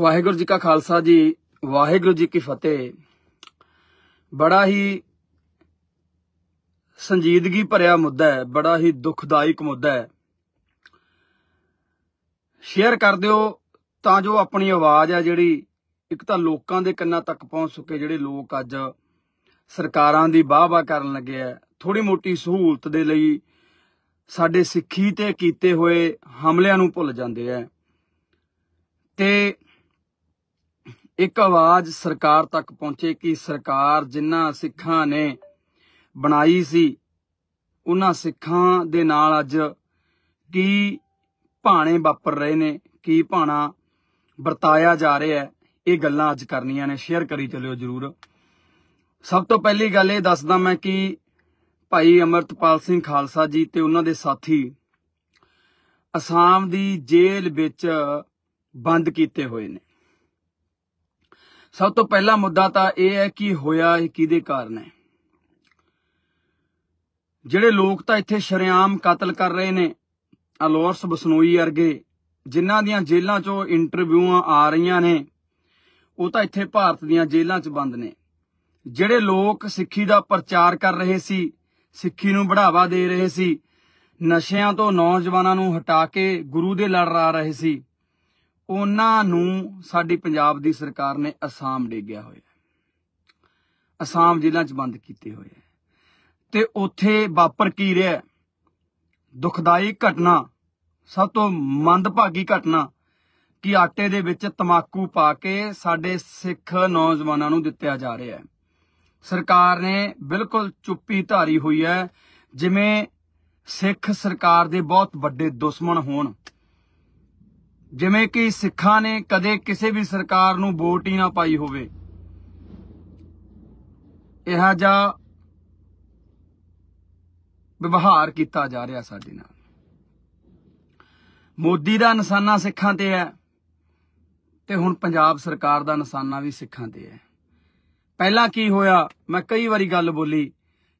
ਵਾਹਿਗੁਰੂ ਜੀ ਕਾ ਖਾਲਸਾ ਜੀ ਵਾਹਿਗੁਰੂ ਜੀ ਕੀ ਫਤਿਹ ਬੜਾ ਹੀ ਸੰਜੀਦਗੀ ਭਰਿਆ ਮੁੱਦਾ ਹੈ ਬੜਾ ਹੀ ਦੁਖਦਾਇਕ ਮੁੱਦਾ ਹੈ ਸ਼ੇਅਰ ਕਰ ਦਿਓ ਤਾਂ ਜੋ ਆਪਣੀ ਆਵਾਜ਼ ਹੈ ਜਿਹੜੀ ਇੱਕ ਤਾਂ ਲੋਕਾਂ ਦੇ ਕੰਨਾਂ ਤੱਕ ਪਹੁੰਚ ਸਕੇ ਜਿਹੜੇ ਲੋਕ ਅੱਜ ਸਰਕਾਰਾਂ ਦੀ ਬਾਹਵਾ ਕਰਨ ਲੱਗੇ ਆ ਥੋੜੀ ਮੋਟੀ ਸਹੂਲਤ ਦੇ ਲਈ ਸਾਡੇ ਸਿੱਖੀ ਤੇ ਕੀਤੇ ਹੋਏ ਹਮਲਿਆਂ ਨੂੰ ਭੁੱਲ ਜਾਂਦੇ ਆ ਤੇ ਇੱਕ ਆਵਾਜ਼ ਸਰਕਾਰ ਤੱਕ ਪਹੁੰਚੇ ਕਿ ਸਰਕਾਰ ਜਿਨ੍ਹਾਂ ਸਿੱਖਾਂ ਨੇ ਬਣਾਈ ਸੀ ਉਹਨਾਂ ਸਿੱਖਾਂ ਦੇ ਨਾਲ ਅੱਜ ਕੀ ਭਾਣੇ ਵਾਪਰ ਰਹੇ ਨੇ ਕੀ ਭਾਣਾ ਵਰਤਾਇਆ ਜਾ ਰਿਹਾ ਹੈ ਇਹ ਗੱਲਾਂ ਅੱਜ ਕਰਨੀਆਂ ਨੇ ਸ਼ੇਅਰ ਕਰੀ ਚੱਲਿਓ ਜਰੂਰ ਸਭ ਤੋਂ ਪਹਿਲੀ ਗੱਲ ਇਹ ਦੱਸਦਾ ਮੈਂ ਕਿ ਭਾਈ ਅਮਰਤਪਾਲ ਸਿੰਘ ਖਾਲਸਾ ਜੀ ਤੇ ਉਹਨਾਂ ਦੇ ਸਾਥੀ ਅਸਾਮ ਦੀ ਜੇਲ੍ਹ ਵਿੱਚ ਬੰਦ ਕੀਤੇ ਹੋਏ ਨੇ ਸਭ ਤੋਂ ਪਹਿਲਾ ਮੁੱਦਾ ਤਾਂ ਇਹ ਹੈ ਕਿ ਹੋਇਆ ਇਹ ਕਿਹਦੇ ਕਾਰਨ ਹੈ ਜਿਹੜੇ ਲੋਕ ਤਾਂ ਇੱਥੇ ਸ਼ਰਿਆਮ ਕਤਲ ਕਰ ਰਹੇ ਨੇ ਅਲੋਰਸ ਬਸਨੋਈ ਵਰਗੇ ਜਿਨ੍ਹਾਂ ਦੀਆਂ ਜੇਲ੍ਹਾਂ 'ਚੋਂ ਇੰਟਰਵਿਊਆਂ ਆ ਰਹੀਆਂ ਨੇ ਉਹ ਤਾਂ ਇੱਥੇ ਭਾਰਤ ਦੀਆਂ ਜੇਲ੍ਹਾਂ 'ਚ ਬੰਦ ਨੇ ਜਿਹੜੇ ਲੋਕ ਸਿੱਖੀ ਦਾ ਪ੍ਰਚਾਰ ਕਰ ਰਹੇ ਸੀ ਸਿੱਖੀ ਨੂੰ ਵਧਾਵਾ ਦੇ ਰਹੇ ਸੀ ਨਸ਼ਿਆਂ ਤੋਂ ਨੌਜਵਾਨਾਂ ਨੂੰ ਹਟਾ ਕੇ ਗੁਰੂ ਦੇ ਲੜ ਰਾ ਰਹੇ ਸੀ ਉਹਨਾਂ ਨੂੰ ਸਾਡੀ ਪੰਜਾਬ ਦੀ ਸਰਕਾਰ ਨੇ ਅਸਾਮ ਡੇਗਿਆ ਹੋਇਆ ਅਸਾਮ ਜ਼ਿਲ੍ਹਾ ਚ ਬੰਦ ਕੀਤੇ ਹੋਏ ਹੈ ਤੇ ਉੱਥੇ ਵਾਪਰ ਕੀ ਰਿਹਾ ਦੁਖਦਾਈ ਘਟਨਾ ਸਭ ਤੋਂ ਮੰਦਭਾਗੀ ਘਟਨਾ ਕਿ ਆਟੇ ਦੇ ਵਿੱਚ ਤਮਾਕੂ ਪਾ ਕੇ ਸਾਡੇ ਸਿੱਖ ਨੌਜਵਾਨਾਂ ਨੂੰ ਦਿੱਤਿਆ ਜਾ ਰਿਹਾ ਹੈ ਸਰਕਾਰ ਨੇ ਬਿਲਕੁਲ ਚੁੱਪੀ ਧਾਰੀ ਹੋਈ ਹੈ ਜਿਵੇਂ ਸਿੱਖ ਸਰਕਾਰ ਦੇ ਬਹੁਤ ਵੱਡੇ ਦੁਸ਼ਮਣ ਹੋਣ ਜਿਵੇਂ ਕਿ ਸਿੱਖਾਂ ਨੇ ਕਦੇ ਕਿਸੇ ਵੀ ਸਰਕਾਰ ਨੂੰ ਵੋਟ ਹੀ ਨਾ ਪਾਈ ਹੋਵੇ ਇਹ ਜਿਹਾ ਵਿਵਹਾਰ ਕੀਤਾ ਜਾ ਰਿਹਾ ਸਾਡੇ ਨਾਲ ਮੋਦੀ ਦਾ ਨਿਸ਼ਾਨਾ ਸਿੱਖਾਂ ਤੇ ਹੈ ਤੇ ਹੁਣ ਪੰਜਾਬ ਸਰਕਾਰ ਦਾ ਨਿਸ਼ਾਨਾ ਵੀ ਸਿੱਖਾਂ ਤੇ ਹੈ ਪਹਿਲਾਂ ਕੀ ਹੋਇਆ ਮੈਂ ਕਈ ਵਾਰੀ ਗੱਲ ਬੋਲੀ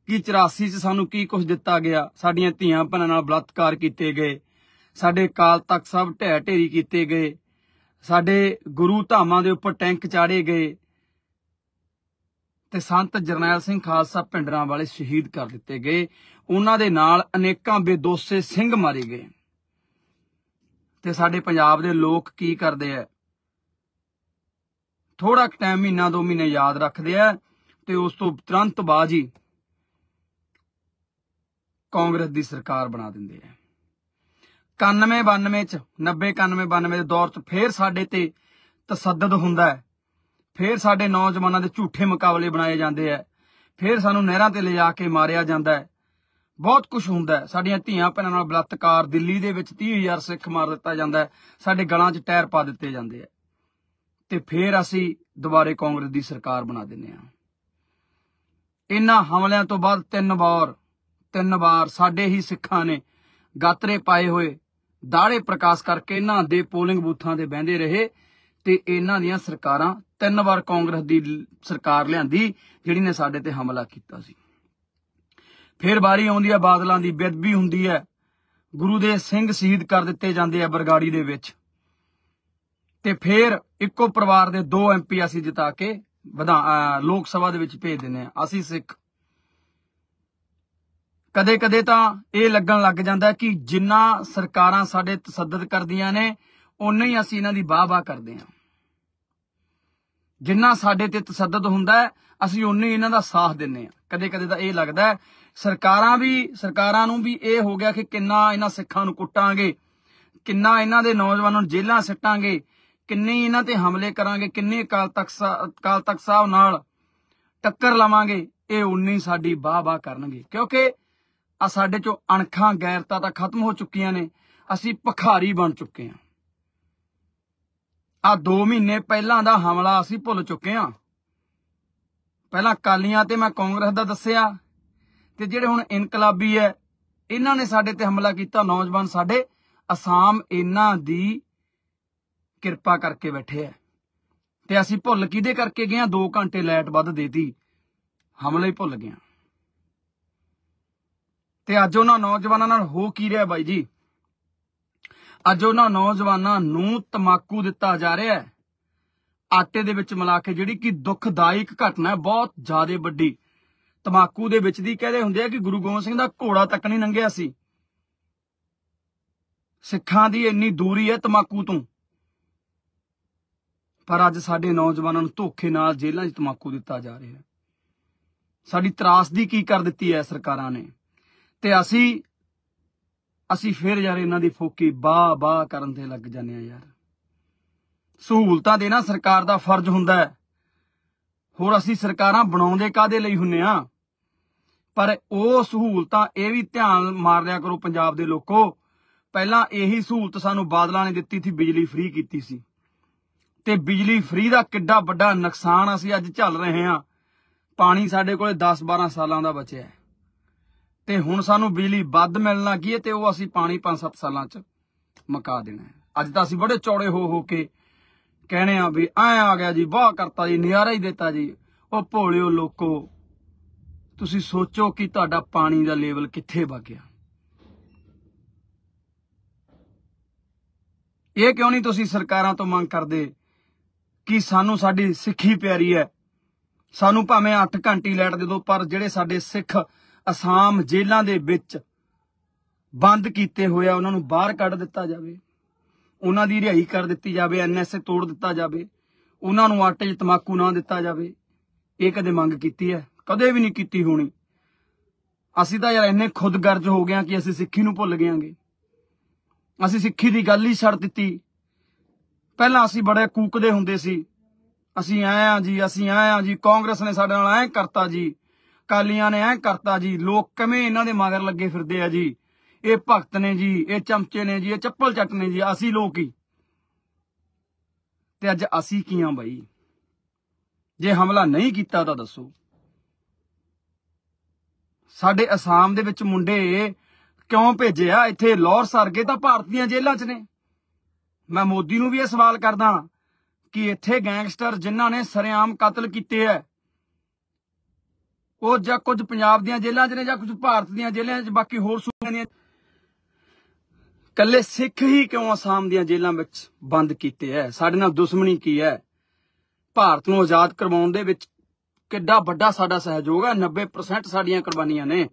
ਕਿ 84 ਚ ਸਾਨੂੰ ਕੀ ਕੁਝ ਦਿੱਤਾ ਗਿਆ ਸਾਡੀਆਂ ਧੀਆਂ ਭੈਣਾਂ ਨਾਲ ਬਲਤਕਾਰ ਕੀਤੇ ਗਏ ਸਾਡੇ ਕਾਲ ਤੱਕ ਸਭ ਢਹਿ ਢੇਰੀ ਕੀਤੇ ਗਏ ਸਾਡੇ ਗੁਰੂ ਧਾਮਾਂ ਦੇ ਉੱਪਰ ਟੈਂਕ ਚਾੜੇ ਗਏ ਤੇ ਸੰਤ ਜਰਨੈਲ ਸਿੰਘ ਖਾਲਸਾ ਪਿੰਡਰਾਂ ਵਾਲੇ ਸ਼ਹੀਦ ਕਰ ਦਿੱਤੇ ਗਏ ਉਹਨਾਂ ਦੇ ਨਾਲ ਅਨੇਕਾਂ ਬੇਦੋਸੇ ਸਿੰਘ ਮਾਰੇ ਗਏ ਤੇ ਸਾਡੇ ਪੰਜਾਬ ਦੇ ਲੋਕ ਕੀ ਕਰਦੇ ਆ ਥੋੜਾ ਟਾਈਮ ਮਹੀਨਾ ਦੋ ਮਹੀਨੇ ਯਾਦ ਰੱਖਦੇ ਆ ਤੇ ਉਸ ਤੋਂ ਤੁਰੰਤ ਬਾਅਦ ਹੀ ਕਾਂਗਰਸ ਦੀ ਸਰਕਾਰ ਬਣਾ ਦਿੰਦੇ ਆ 9192 ਚ 909192 ਦੇ ਦੌਰ ਚ ਫੇਰ ਸਾਡੇ ਤੇ ਤਸੱਦਦ ਹੁੰਦਾ ਹੈ ਫੇਰ ਸਾਡੇ ਨੌਜਵਾਨਾਂ ਦੇ ਝੂਠੇ ਮੁਕਾਬਲੇ ਬਣਾਏ ਜਾਂਦੇ ਆ ਫੇਰ ਸਾਨੂੰ ਨਹਿਰਾਂ ਤੇ ਲਿਜਾ ਕੇ ਮਾਰਿਆ ਜਾਂਦਾ ਹੈ ਬਹੁਤ ਕੁਝ ਹੁੰਦਾ ਹੈ ਸਾਡੀਆਂ ਧੀਆਂ ਭੈਣਾਂ ਨਾਲ ਬਲਤਕਾਰ ਦਿੱਲੀ ਦੇ ਵਿੱਚ 30000 ਸਿੱਖ ਮਾਰ ਦਿੱਤਾ ਜਾਂਦਾ ਹੈ ਸਾਡੇ ਗਲਾਂ 'ਚ ਟਾਇਰ ਪਾ ਦਿੱਤੇ ਜਾਂਦੇ ਆ ਤੇ ਫੇਰ ਅਸੀਂ ਦੁਬਾਰੇ ਕਾਂਗਰਸ ਦੀ ਸਰਕਾਰ ਬਣਾ ਦਿੰਨੇ ਆ ਇਨ੍ਹਾਂ ਹਮਲਿਆਂ ਤੋਂ ਬਾਅਦ ਤਿੰਨ ਵਾਰ ਤਿੰਨ ਵਾਰ ਸਾਡੇ ਹੀ ਸਿੱਖਾਂ ਨੇ ਗਾਤਰੇ ਪਾਏ ਹੋਏ ਦਾੜੇ ਪ੍ਰਕਾਸ਼ ਕਰਕੇ ਇਹਨਾਂ ਦੇ ਪੋਲਿੰਗ ਬੂਥਾਂ ਦੇ ਬੰਦੇ ਰਹੇ ਤੇ ਇਹਨਾਂ ਦੀਆਂ ਸਰਕਾਰਾਂ ਤਿੰਨ ਵਾਰ ਕਾਂਗਰਸ ਦੀ ਸਰਕਾਰ ਲਿਆਂਦੀ ਜਿਹੜੀ ਨੇ ਸਾਡੇ ਤੇ ਹਮਲਾ ਕੀਤਾ ਸੀ ਫਿਰ ਵਾਰੀ ਆਉਂਦੀ ਆ ਬਾਦਲਾਂ ਦੀ ਬੇਦਬੀ ਹੁੰਦੀ ਹੈ ਗੁਰੂ ਦੇ ਸਿੰਘ ਸ਼ਹੀਦ ਕਰ ਦਿੱਤੇ ਜਾਂਦੇ ਆ ਬਰਗਾੜੀ ਦੇ ਵਿੱਚ ਤੇ ਫਿਰ ਇੱਕੋ ਪਰਿਵਾਰ ਦੇ ਦੋ ਐਮਪੀ ਅਸੀਂ ਜਿਤਾ ਕੇ ਵਿਧਾਨ ਲੋਕ ਸਭਾ ਦੇ ਵਿੱਚ ਭੇਜ ਦਿੰਨੇ ਆ ਅਸੀਂ ਸਿੱਖ ਕਦੇ-ਕਦੇ ਤਾਂ ਇਹ ਲੱਗਣ ਲੱਗ ਜਾਂਦਾ ਕਿ ਜਿੰਨਾ ਸਰਕਾਰਾਂ ਸਾਡੇ ਤਸੱਦਦ ਕਰਦੀਆਂ ਨੇ ਉਨਾ ਹੀ ਅਸੀਂ ਇਹਨਾਂ ਦੀ ਬਾਹ-ਬਾਹ ਕਰਦੇ ਹਾਂ ਜਿੰਨਾ ਸਾਡੇ ਤੇ ਤਸੱਦਦ ਹੁੰਦਾ ਹੈ ਅਸੀਂ ਉਨੇ ਹੀ ਇਹਨਾਂ ਦਾ ਸਾਥ ਦਿੰਨੇ ਆ ਕਦੇ-ਕਦੇ ਤਾਂ ਇਹ ਲੱਗਦਾ ਸਰਕਾਰਾਂ ਵੀ ਸਰਕਾਰਾਂ ਨੂੰ ਵੀ ਇਹ ਹੋ ਗਿਆ ਕਿ ਕਿੰਨਾ ਇਹਨਾਂ ਸਿੱਖਾਂ ਨੂੰ ਕੁੱਟਾਂਗੇ ਕਿੰਨਾ ਇਹਨਾਂ ਦੇ ਨੌਜਵਾਨਾਂ ਨੂੰ ਜੇਲ੍ਹਾਂ ਸੱਟਾਂਗੇ ਕਿੰਨੇ ਇਹਨਾਂ ਤੇ ਹਮਲੇ ਕਰਾਂਗੇ ਕਿੰਨੇ ਕਾਲ ਤੱਕ ਕਾਲ ਤੱਕ ਸਾਹਿਬ ਨਾਲ ਟੱਕਰ ਲਾਵਾਂਗੇ ਇਹ ਉਨੀ ਸਾਡੀ ਬਾਹ-ਬਾਹ ਕਰਨਗੇ ਕਿਉਂਕਿ ਆ ਸਾਡੇ ਚੋਂ ਅਣਖਾਂ ਗੈਰਤਾ ਤਾਂ ਖਤਮ ਹੋ ਚੁੱਕੀਆਂ ਨੇ ਅਸੀਂ ਭਖਾਰੀ ਬਣ ਚੁੱਕੇ ਹਾਂ ਆ 2 ਮਹੀਨੇ ਪਹਿਲਾਂ ਦਾ ਹਮਲਾ ਅਸੀਂ ਭੁੱਲ ਚੁੱਕੇ ਹਾਂ ਪਹਿਲਾਂ ਕਾਲੀਆਂ ਤੇ ਮੈਂ ਕਾਂਗਰਸ ਦਾ ਦੱਸਿਆ ਤੇ ਜਿਹੜੇ ਹੁਣ ਇਨਕਲਾਬੀ ਐ ਇਹਨਾਂ ਨੇ ਸਾਡੇ ਤੇ ਹਮਲਾ ਕੀਤਾ ਨੌਜਵਾਨ ਸਾਡੇ ਅਸਾਮ ਇਹਨਾਂ ਦੀ ਕਿਰਪਾ ਕਰਕੇ ਬੈਠੇ ਐ ਤੇ ਅਸੀਂ ਭੁੱਲ ਕਿਦੇ ਕਰਕੇ ਗਏ ਆ 2 ਘੰਟੇ ਲਾਈਟ ਵੱਧ ਦੇਤੀ ਹਮਲੇ ਹੀ ਭੁੱਲ ਗਏ ਆ ਤੇ ਅੱਜ ਉਹਨਾਂ ਨੌਜਵਾਨਾਂ ਨਾਲ ਹੋ ਕੀ ਰਿਹਾ ਬਾਈ ਜੀ ਅੱਜ ਉਹਨਾਂ ਨੌਜਵਾਨਾਂ ਨੂੰ ਤਮਾਕੂ ਦਿੱਤਾ ਜਾ ਰਿਹਾ ਹੈ ਆਟੇ ਦੇ ਵਿੱਚ ਮਿਲਾ ਕੇ ਜਿਹੜੀ ਕਿ ਦੁਖਦਾਇਕ ਘਟਨਾ ਹੈ ਬਹੁਤ ਜ਼ਿਆਦਾ ਵੱਡੀ ਤਮਾਕੂ ਦੇ ਵਿੱਚ ਦੀ ਕਹਦੇ ਹੁੰਦੇ ਆ ਕਿ ਗੁਰੂ ਗੋਬਿੰਦ ਸਿੰਘ ਦਾ ਘੋੜਾ ਤੱਕ ਨਹੀਂ ਲੰਘਿਆ ਸੀ ਸਿੱਖਾਂ ਦੀ ਇੰਨੀ ਦੂਰੀ ਹੈ ਤਮਾਕੂ ਤੋਂ ਪਰ ਅੱਜ ਸਾਡੇ ਨੌਜਵਾਨਾਂ ਨੂੰ ਧੋਖੇ ਨਾਲ ਜੇਲ੍ਹਾਂ 'ਚ ਤਮਾਕੂ ਦਿੱਤਾ ਜਾ ਰਿਹਾ ਹੈ ਸਾਡੀ ਤਰਾਸਦੀ ਕੀ ਕਰ ਦਿੱਤੀ ਹੈ ਸਰਕਾਰਾਂ ਨੇ ਤੇ ਅਸੀਂ ਅਸੀਂ ਫੇਰ ਯਾਰ ਇਹਨਾਂ ਦੀ ਫੋਕੀ ਬਾ ਬਾ ਕਰਨ ਤੇ ਲੱਗ ਜਾਂਦੇ ਆ ਯਾਰ ਸਹੂਲਤਾਂ ਦੇਣਾ ਸਰਕਾਰ ਦਾ ਫਰਜ਼ ਹੁੰਦਾ ਹੈ ਹੋਰ ਅਸੀਂ ਸਰਕਾਰਾਂ ਬਣਾਉਂਦੇ ਕਾਦੇ ਲਈ ਹੁੰਨੇ ਆ ਪਰ ਉਹ ਸਹੂਲਤਾਂ ਇਹ ਵੀ ਧਿਆਨ ਮਾਰ ਲਿਆ ਕਰੋ ਪੰਜਾਬ ਦੇ ਲੋਕੋ ਪਹਿਲਾਂ ਇਹੀ ਸਹੂਲਤ ਸਾਨੂੰ ਬਾਦਲਾਂ ਨੇ ਦਿੱਤੀ ਸੀ ਬਿਜਲੀ ਫ੍ਰੀ ਕੀਤੀ ਸੀ ਤੇ ਬਿਜਲੀ ਫ੍ਰੀ ਦਾ ਕਿੱਡਾ ਵੱਡਾ ਨੁਕਸਾਨ ਅਸੀਂ ਅੱਜ ਝੱਲ ਰਹੇ ਆ ਪਾਣੀ ਸਾਡੇ ਕੋਲੇ 10 12 ਸਾਲਾਂ ਦਾ ਬਚਿਆ ਹੈ ਤੇ ਹੁਣ ਸਾਨੂੰ ਬਿਜਲੀ ਵੱਧ ਮਿਲਣਾ ਕੀ ਹੈ ਤੇ ਉਹ ਅਸੀਂ ਪਾਣੀ 5-7 ਸਾਲਾਂ 'ਚ ਮਕਾ ਦੇਣਾ ਅੱਜ ਤਾਂ ਅਸੀਂ ਬੜੇ ਚੌੜੇ ਹੋ ਹੋ ਕੇ ਕਹਨੇ ਆ ਵੀ ਐ ਆ ਗਿਆ ਜੀ ਵਾਹ ਕਰਤਾ ਜੀ ਨਿਆਰਾ ਹੀ ਦਿੱਤਾ ਜੀ ਉਹ ਭੋਲਿਓ ਲੋਕੋ ਤੁਸੀਂ ਸੋਚੋ ਕਿ ਤੁਹਾਡਾ ਪਾਣੀ ਦਾ ਲੈਵਲ ਕਿੱਥੇ ਵਗ ਗਿਆ ਇਹ ਕਿਉਂ ਨਹੀਂ ਤੁਸੀਂ ਸਰਕਾਰਾਂ ਤੋਂ ਮੰਗ ਕਰਦੇ ਕਿ ਸਾਨੂੰ ਸਾਡੀ ਸਿੱਖੀ ਪਿਆਰੀ ਹੈ ਸਾਨੂੰ ਭਾਵੇਂ 8 ਘੰਟੀ ਲੈਟ ਦੇ ਦਿਓ ਪਰ ਜਿਹੜੇ ਸਾਡੇ ਸਿੱਖ ਅਸਾਮ ਜੇਲ੍ਹਾਂ ਦੇ ਵਿੱਚ ਬੰਦ ਕੀਤੇ ਹੋਇਆ ਉਹਨਾਂ ਨੂੰ ਬਾਹਰ ਕੱਢ ਦਿੱਤਾ ਜਾਵੇ ਉਹਨਾਂ ਦੀ ਰਿਹਾਈ ਕਰ ਦਿੱਤੀ ਜਾਵੇ ਐਨਐਸਏ ਤੋੜ ਦਿੱਤਾ ਜਾਵੇ ਉਹਨਾਂ ਨੂੰ ਆਟੇ 'ਚ ਤਮਾਕੂ ਨਾ ਦਿੱਤਾ ਜਾਵੇ ਇਹ ਕਦੇ ਮੰਗ ਕੀਤੀ ਹੈ ਕਦੇ ਵੀ ਨਹੀਂ ਕੀਤੀ ਹੋਣੀ ਅਸੀਂ ਤਾਂ ਯਾਰ ਇੰਨੇ ਖੁਦਗਰਜ ਹੋ ਗਏ ਆ ਕਿ ਅਸੀਂ ਸਿੱਖੀ ਨੂੰ ਭੁੱਲ ਗਿਆਂਗੇ ਅਸੀਂ ਸਿੱਖੀ ਦੀ ਗੱਲ ਹੀ ਛੱਡ ਦਿੱਤੀ ਪਹਿਲਾਂ ਅਸੀਂ ਬੜੇ ਕੂਕਦੇ ਹੁੰਦੇ ਸੀ ਅਸੀਂ ਆਏ ਆ ਜੀ ਅਸੀਂ ਆਏ ਆ ਜੀ ਕਾਂਗਰਸ ਨੇ ਸਾਡੇ ਨਾਲ ਐਂ ਕਰਤਾ ਜੀ ਕਾਲੀਆਂ ਨੇ ਐ ਕਰਤਾ ਜੀ ਲੋਕ ਕਿਵੇਂ ਇਹਨਾਂ ਦੇ ਮਗਰ ਲੱਗੇ ਫਿਰਦੇ ਆ ਜੀ ਇਹ ਭਗਤ ਨੇ ਜੀ ਇਹ ਚਮਚੇ ਨੇ ਜੀ ਇਹ ਚੱਪਲ ਚੱਟ ਨੇ ਜੀ ਅਸੀਂ ਲੋਕ ਹੀ ਤੇ ਅੱਜ ਅਸੀਂ ਕੀ ਆ ਬਾਈ ਜੇ ਹਮਲਾ ਨਹੀਂ ਕੀਤਾ ਤਾਂ ਦੱਸੋ ਸਾਡੇ ਅਸਾਮ ਦੇ ਵਿੱਚ ਮੁੰਡੇ ਕਿਉਂ ਭੇਜਿਆ ਇੱਥੇ ਲੌਰ ਸਰਗੇ ਤਾਂ ਭਾਰਤੀਆਂ ਜੇਲ੍ਹਾਂ 'ਚ ਨੇ ਮੈਂ ਮੋਦੀ ਨੂੰ ਵੀ ਇਹ ਸਵਾਲ ਕਰਦਾ ਕਿ ਇੱਥੇ ਗੈਂਗਸਟਰ ਜਿਨ੍ਹਾਂ ਨੇ ਸਰਿਆਮ ਕਤਲ ਕੀਤੇ ਐ ਉਹ ਜਾਂ ਕੁਝ ਪੰਜਾਬ ਦੀਆਂ ਜੇਲ੍ਹਾਂ 'ਚ ਨੇ ਜਾਂ ਕੁਝ ਭਾਰਤ ਦੀਆਂ ਜੇਲ੍ਹਾਂ 'ਚ ਬਾਕੀ ਹੋਰ ਸੂਬਿਆਂ ਦੀਆਂ ਕੱਲੇ ਸਿੱਖ ਹੀ ਕਿਉਂ ਅਸਾਮ ਦੀਆਂ ਜੇਲ੍ਹਾਂ ਵਿੱਚ ਬੰਦ ਕੀਤੇ ਐ ਸਾਡੇ ਨਾਲ ਦੁਸ਼ਮਣੀ ਕੀ ਐ ਭਾਰਤ ਨੂੰ ਆਜ਼ਾਦ ਕਰਵਾਉਣ ਦੇ ਵਿੱਚ ਕਿੱਡਾ ਵੱਡਾ ਸਾਡਾ ਸਹਿਯੋਗ ਹੈ 90% ਸਾਡੀਆਂ ਕੁਰਬਾਨੀਆਂ ਨੇ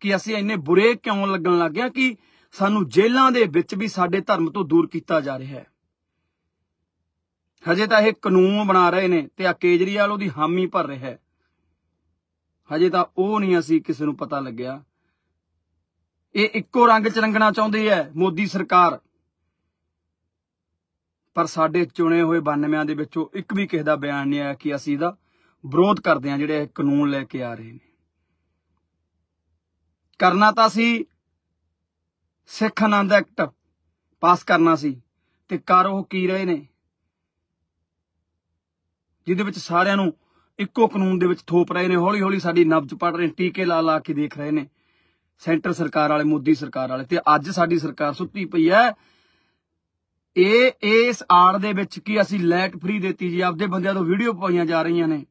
ਕਿ ਅਸੀਂ ਇੰਨੇ ਬੁਰੇ ਕਿਉਂ ਲੱਗਣ ਲੱਗ ਕਿ ਸਾਨੂੰ ਜੇਲ੍ਹਾਂ ਦੇ ਵਿੱਚ ਵੀ ਸਾਡੇ ਧਰਮ ਤੋਂ ਦੂਰ ਕੀਤਾ ਜਾ ਰਿਹਾ ਹੈ ਹਜੇ ਤਾਂ ਇਹ ਕਾਨੂੰਨ ਬਣਾ ਰਹੇ ਨੇ ਤੇ ਆ ਕੇਜਰੀਵਾਲ ਉਹਦੀ ਹਾਮੀ ਭਰ ਰਿਹਾ ਹੈ ਹਜੇ ਤਾਂ ਉਹ ਨਹੀਂ ਅਸੀਂ ਕਿਸੇ ਨੂੰ ਪਤਾ ਲੱਗਿਆ ਇਹ ਇੱਕੋ ਰੰਗ ਚ ਰੰਗਣਾ ਚਾਹੁੰਦੀ ਹੈ ਮੋਦੀ ਸਰਕਾਰ ਪਰ ਸਾਡੇ ਚੁਣੇ ਹੋਏ 92ਾਂ ਦੇ ਵਿੱਚੋਂ ਇੱਕ ਵੀ ਕਿਸੇ ਦਾ ਬਿਆਨ ਨਹੀਂ ਆਇਆ ਕਿ ਅਸੀਂ ਇਹਦਾ ਵਿਰੋਧ ਕਰਦੇ ਹਾਂ ਜਿਹੜੇ ਇਹ ਕਾਨੂੰਨ ਲੈ ਕੇ ਆ ਰਹੇ ਨੇ ਕਰਨਾ ਤਾਂ ਸੀ ਸਿੱਖ ਆਨੰਦ ਐਕਟ ਪਾਸ ਕਰਨਾ ਸੀ ਤੇ ਕਰ ਉਹ ਕੀ ਰਹੇ ਨੇ ਜਿਹਦੇ ਵਿੱਚ ਸਾਰਿਆਂ ਨੂੰ ਇੱਕੋ ਕਾਨੂੰਨ ਦੇ ਵਿੱਚ ਥੋਪ ਰਹੇ ਨੇ ਹੌਲੀ ਹੌਲੀ ਸਾਡੀ ਨਬਜ ਪੜ ਰਹੇ ਟੀਕੇ ਲਾ ਲਾ ਕੇ ਦੇਖ ਰਹੇ ਨੇ ਸੈਂਟਰ ਸਰਕਾਰ ਵਾਲੇ ਮੋਦੀ ਸਰਕਾਰ ਵਾਲੇ ਤੇ ਅੱਜ ਸਾਡੀ ਸਰਕਾਰ ਸੁੱਤੀ ਪਈ ਹੈ ਇਹ ਇਸ ਆੜ ਦੇ ਵਿੱਚ ਕੀ ਅਸੀਂ ਲੈਟ ਫ੍ਰੀ ਦਿੱਤੀ ਜੀ ਆਪਦੇ ਬੰਦਿਆਂ ਤੋਂ ਵੀਡੀਓ ਪਾਈਆਂ ਜਾ ਰਹੀਆਂ ਨੇ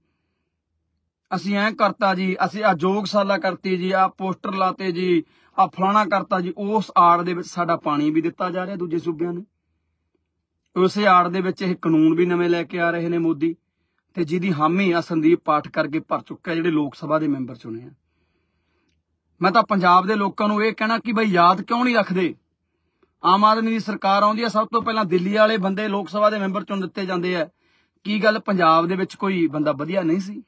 ਅਸੀਂ ਐ ਕਰਤਾ ਜੀ ਅਸੀਂ ਆ ਜੋਗਸ਼ਾਲਾ ਕਰਤੀ ਜੀ ਆ ਪੋਸਟਰ ਲਾਤੇ ਜੀ ਆ ਫਲਾਣਾ ਕਰਤਾ ਜੀ ਉਸ ਆੜ ਦੇ ਵਿੱਚ ਸਾਡਾ ਪਾਣੀ ਵੀ ਦਿੱਤਾ ਜਾ ਰਿਹਾ ਦੂਜੇ ਸੂਬਿਆਂ ਨੂੰ ਉਸੇ ਆੜ ਦੇ ਵਿੱਚ ਇਹ ਕਾਨੂੰਨ ਵੀ ਨਵੇਂ ਲੈ ਕੇ ਆ ਰਹੇ ਨੇ ਮੋਦੀ ਤੇ ਜਿਹਦੀ ਹਾਮੀ ਆ ਸੰਦੀਪ ਪਾਠ ਕਰਕੇ ਭਰ ਚੁੱਕਾ ਜਿਹੜੇ ਲੋਕ ਸਭਾ ਦੇ ਮੈਂਬਰ ਚੁਣੇ ਆ ਮੈਂ ਤਾਂ ਪੰਜਾਬ ਦੇ ਲੋਕਾਂ ਨੂੰ ਇਹ ਕਹਿਣਾ ਕਿ ਬਈ ਯਾਦ ਕਿਉਂ ਨਹੀਂ ਰੱਖਦੇ ਆਮ ਆਦਮੀ ਦੀ ਸਰਕਾਰ ਆਉਂਦੀ ਆ ਸਭ ਤੋਂ ਪਹਿਲਾਂ ਦਿੱਲੀ ਵਾਲੇ ਬੰਦੇ ਲੋਕ ਸਭਾ ਦੇ ਮੈਂਬਰ ਚੁਣ ਦਿੱਤੇ ਜਾਂਦੇ ਆ ਕੀ ਗੱਲ ਪੰਜਾਬ ਦੇ ਵਿੱਚ ਕੋਈ ਬੰਦਾ ਵਧੀਆ ਨਹੀਂ ਸੀ